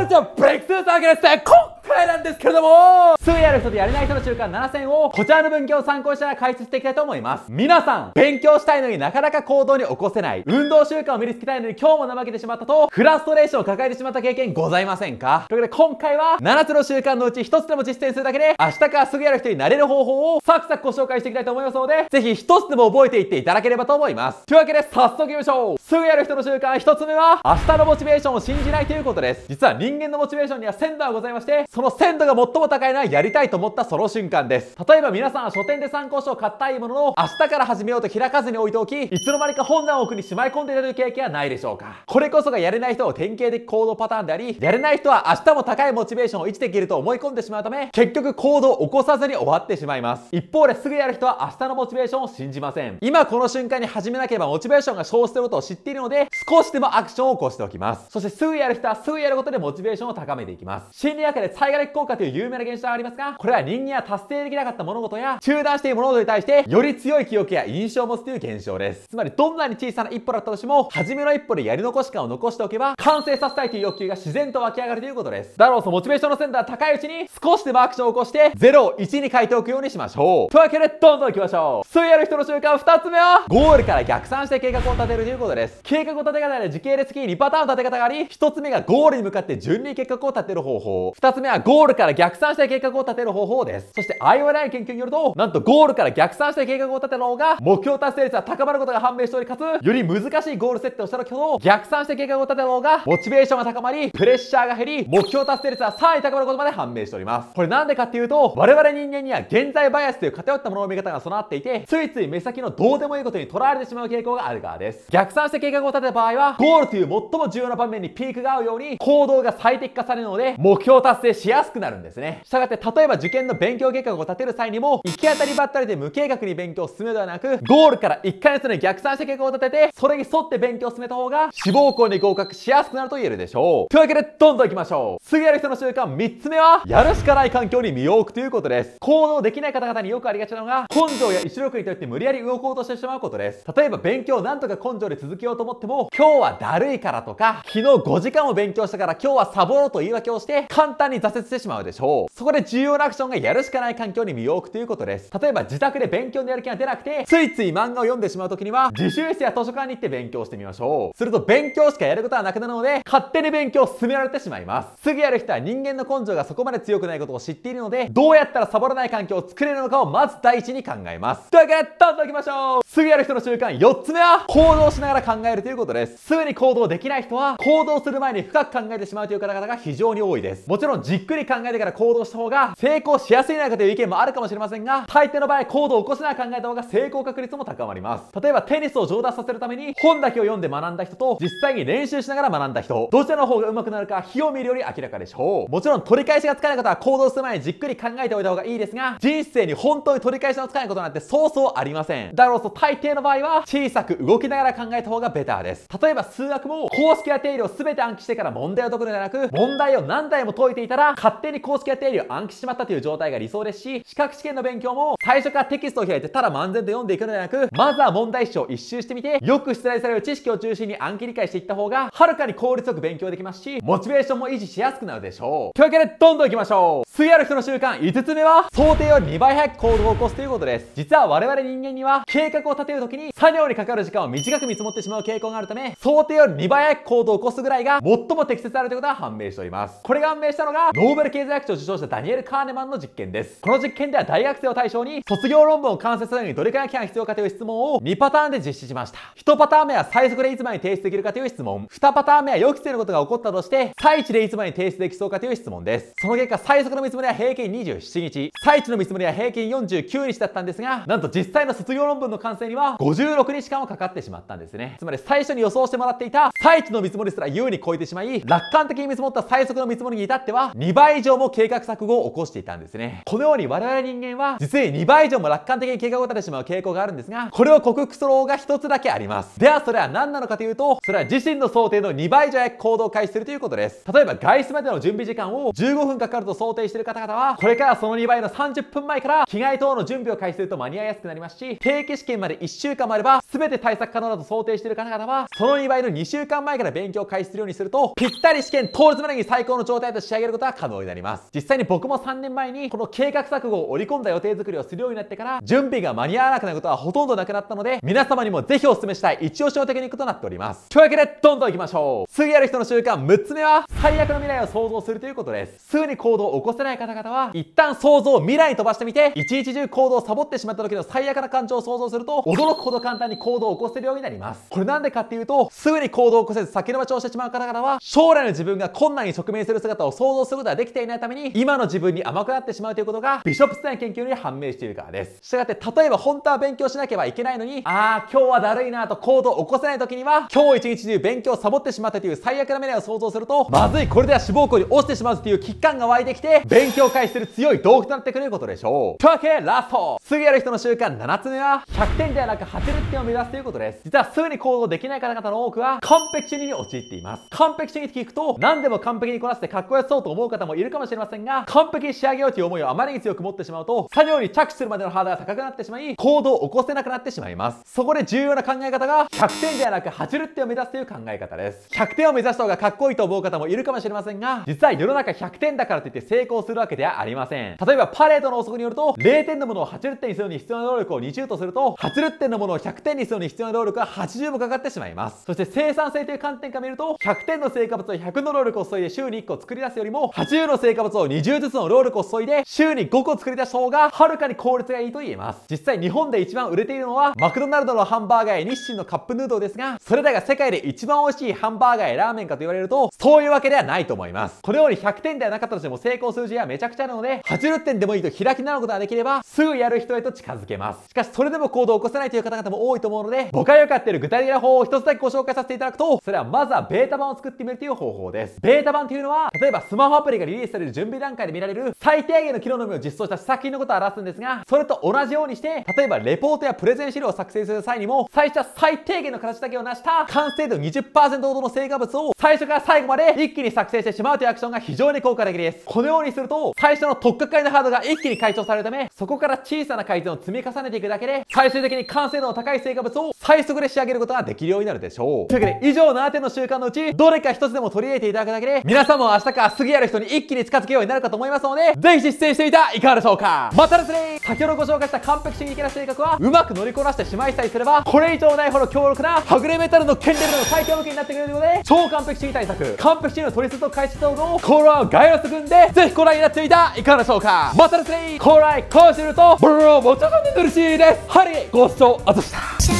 진짜 브렉스 싸게 했어. 콩! 回なんですけれどもすぐやる人とやれない人の中間7選をこちらの文献を参考にしたら解説していきたいと思います皆さん勉強したいのになかなか行動に起こせない運動習慣を身につけたいのに今日も怠けてしまったとフラストレーションを抱えてしまった経験ございませんかということで今回は7つの習慣のうち1つでも実践するだけで明日からすぐやる人になれる方法をサクサクご紹介していきたいと思いますのでぜひ1つでも覚えていっていただければと思いますというわけで早速行きましょうすぐやる人の習慣1つ目は明日のモチベーションを信じないということです実は人間のモチベーションには1000度はございましてそのの鮮度が最も高いのはやりたいと思ったその瞬間です。例えば皆さんは書店で参考書を買ったいものの、明日から始めようと開かずに置いておき、いつの間にか本棚を奥にしまい込んでいたという経験はないでしょうか。これこそがやれない人の典型的行動パターンであり、やれない人は明日も高いモチベーションを維持できると思い込んでしまうため、結局行動を起こさずに終わってしまいます。一方ですぐやる人は明日のモチベーションを信じません。今この瞬間に始めなければモチベーションが消失することを知っているので、少しでもアクションを起こしておきます。そしてすぐやる人はすぐやることでモチベーションを高めていきます。心理学で効果という有名な現象がありますが、これは人間は達成できなかった物事や、中断している物事に対して、より強い記憶や印象を持つという現象です。つまり、どんなに小さな一歩だったとしても、初めの一歩でやり残し感を残しておけば、完成させたいという欲求が自然と湧き上がるということです。だろうのモチベーションのセンター高いうちに、少しでもアクションを起こして、0を1に変えておくようにしましょう。というわけで、どんどん行きましょう。そうやる人の習慣2つ目は、ゴールから逆算して計画を立てるということです。計画を立て方で時系列的に2パターンの立て方があり、1つ目がゴールに向かって順に計画を立てる方法。2つ目はゴールから逆算した計画を立てる方法です。そして i o l i 研究によると、なんとゴールから逆算した計画を立てる方が、目標達成率は高まることが判明しており、かつ、より難しいゴール設定をした時ほど、逆算した計画を立てた方が、モチベーションが高まり、プレッシャーが減り、目標達成率はさらに高まることまで判明しております。これなんでかっていうと、我々人間には現在バイアスという偏ったものの見方が備わっていて、ついつい目先のどうでもいいことにとらわれてしまう傾向があるからです。逆算した計画を立てた場合は、ゴールという最も重要な場面にピークが合うように、行動が最適化されるので、目標達成しやすくなるんですね。したがって、例えば受験の勉強計画を立てる際にも、行き当たりばったりで無計画に勉強を進めではなく、ゴールから1ヶ月に逆算した計画を立てて、それに沿って勉強を進めた方が、志望校に合格しやすくなると言えるでしょう。というわけで、どんどん行きましょう。次やる人の習慣3つ目は、やるしかない環境に身を置くということです。行動できない方々によくありがちなのが、根性や意志力にとって無理やり動こうとしてしまうことです。例えば、勉強をなんとか根性で続けようと思っても、今日はだるいからとか、昨日5時間を勉強したから今日はサボろうと言い訳をして、簡単に挫折折してしまうでしょう。そこで重要なアクションがやるしかない環境に身を置くということです。例えば自宅で勉強のやる気が出なくて、ついつい漫画を読んでしまう時には、自習室や図書館に行って勉強してみましょう。すると勉強しかやることはなくなるので、勝手に勉強を進められてしまいます。すぐやる人は人間の根性がそこまで強くないことを知っているので、どうやったらサボらない環境を作れるのかをまず第一に考えます。というわけで、どんどん行きましょうすぐやる人の習慣4つ目は、行動しながら考えるということです。すぐに行動できない人は、行動する前に深く考えてしまうという方々が非常に多いです。もちろん実っくり考えてから行動した方が成功しやすいなかという意見もあるかもしれませんが、大抵の場合行動を起こしなら考えた方が成功確率も高まります。例えばテニスを上達させるために本だけを読んで学んだ人と実際に練習しながら学んだ人、どちらの方が上手くなるか火を見るより明らかでしょう。もちろん取り返しがつかない方は行動する前にじっくり考えておいた方がいいですが、人生に本当に取り返しのつかないことなんてそうそうありません。だろうと大抵の場合は小さく動きながら考えた方がベターです。例えば数学も公式や定理を全て暗記してから問題を解くのではなく、問題を何台も解いていたら勝手に公式や定理を暗記しまったという状態が理想ですし、資格試験の勉強も最初からテキストを開いてただ漫然と読んでいくのではなく、まずは問題集を一周してみて、よく出題される知識を中心に暗記理解していった方が、はるかに効率よく勉強できますし、モチベーションも維持しやすくなるでしょう。というわけで、どんどん行きましょう水ある人の習慣5つ目は、想定を2倍早く行動を起こすということです。実は我々人間には、計画を立てるときに、作業にかかる時間を短く見積もってしまう傾向があるため、想定を2倍早く行動を起こすぐらいが、最も適切であるということが判明しております。これが判明したのが、ノーベル経済学賞受賞者ダニエル・カーネマンの実験です。この実験では大学生を対象に卒業論文を完成するのにどれくらいの期間必要かという質問を2パターンで実施しました。1パターン目は最速でいつまでに提出できるかという質問。2パターン目は予期せぬことが起こったとして、最地でいつまでに提出できそうかという質問です。その結果、最速の見積もりは平均27日、最地の見積もりは平均49日だったんですが、なんと実際の卒業論文の完成には56日間はかかってしまったんですね。つまり最初に予想してもらっていた最地の見積もりすら優に超えてしまい、楽観的に見積もった最速の見積もりに至っては倍以上も計画錯誤を起こしていたんですね。このように我々人間は実に2倍以上も楽観的に計画を立ててしまう傾向があるんですが、これを克服する方が一つだけあります。ではそれは何なのかというと、それは自身の想定の2倍以上や行動を開始するということです。例えば外出までの準備時間を15分かかると想定している方々は、これからその2倍の30分前から着替え等の準備を開始すると間に合いやすくなりますし、定期試験まで1週間もあれば全て対策可能だと想定している方々は、その2倍の2週間前から勉強を開始するようにすると、ぴったり試験当日までに最高の状態と仕上げることが可能可能になります。実際に僕も3年前にこの計画錯誤を織り込んだ予定作りをするようになってから準備が間に合わなくなることはほとんどなくなったので皆様にもぜひお勧めしたい一押しのテクニックとなっております。というわけでどんどん行きましょう。すぐやる人の習慣6つ目は最悪の未来を想像するということです。すぐに行動を起こせない方々は一旦想像を未来に飛ばしてみて一日中行動をサボってしまった時の最悪な感情を想像すると驚くほど簡単に行動を起こせるようになります。これなんでかっていうとすぐに行動を起こせず先延ばしをしてしまう方々は将来の自分が困難に直面する姿を想像することはができていないために、今の自分に甘くなってしまうということが、ビショップスタイン研究に判明しているからです。したがって、例えば本当は勉強しなければいけないのに、あー、今日はだるいなと行動を起こせない時には、今日一日中勉強をサボってしまったという最悪な未来を想像すると、まずい、これでは志望校に落ちてしまうという危機感が湧いてきて、勉強を開始する強い動機となってくれることでしょう。というわけで、ラスト次やる人の習慣7つ目は、100点ではなく80点を目指すということです。実はすぐに行動できない方々の多くは、完璧主義に陥っています。完璧主義って聞くと、何でも完璧にこなしてかっこよそうと思う方方もいるかもしれませんが、完璧仕上げようという思いをあまりに強く持ってしまうと、作業に着手するまでのハードルが高くなってしまい、行動を起こせなくなってしまいます。そこで重要な考え方が、100点ではなく80点を目指すという考え方です。100点を目指した方がかっこいいと思う方もいるかもしれませんが、実は世の中100点だからといって成功するわけではありません。例えばパレードの遅くによると、0点のものを80点にするのに必要な能力を20とすると、80点のものを100点にするのに必要な能力が80もかかってしまいます。そして生産性という観点から見ると、100点の成果物を100の能力を注いで週に1個作り出すよりも、80の成果物を20ずつの労力を注いで、週に5個作り出した方が、はるかに効率がいいと言えます。実際、日本で一番売れているのは、マクドナルドのハンバーガーや日清のカップヌードルですが、それらが世界で一番美味しいハンバーガーやラーメンかと言われると、そういうわけではないと思います。これより100点ではなかったとしても成功数字はめちゃくちゃなので、80点でもいいと開き直ることができれば、すぐやる人へと近づけます。しかし、それでも行動を起こせないという方々も多いと思うので、僕がよくっている具体的な方法を一つだけご紹介させていただくと、それはまずはベータ版を作ってみるという方法です。ベータ版というのは、例えばスマホアプリリがリリースされる準備段階で見られる最低限の機能のみを実装した試作品のことを表すんですが、それと同じようにして、例えばレポートやプレゼン資料を作成する際にも、最初は最低限の形だけを成した完成度20%ほどの成果物を最初から最後まで一気に作成してしまうというアクションが非常に効果的です。このようにすると、最初の特化会のハードが一気に解消されるため、そこから小さな改善を積み重ねていくだけで、最終的に完成度の高い成果物を最速で仕上げることができるようになるでしょう。というわけで、以上7点の習慣のうち、どれか1つでも取り入れていただくだけで、皆さんも明日かすぐやる人にに一気に近づけようになるかと思いますので、ぜひ実践してみてはいかがでしょうかまたですね先ほどご紹介した完璧主義的な性格は、うまく乗りこなしてしまいさえすれば、これ以上ないほど強力な、はぐれメタルの剣レベルの最強武器になってくれるとで、超完璧主義対策、完璧主義の取説と解説動画を、コーラをガイロス組んで、ぜひご覧になってみてはいかがでしょうかまたですねコーライ、こうしてると、ブルーを持ち上がって嬉しいですはい、ご視聴あざした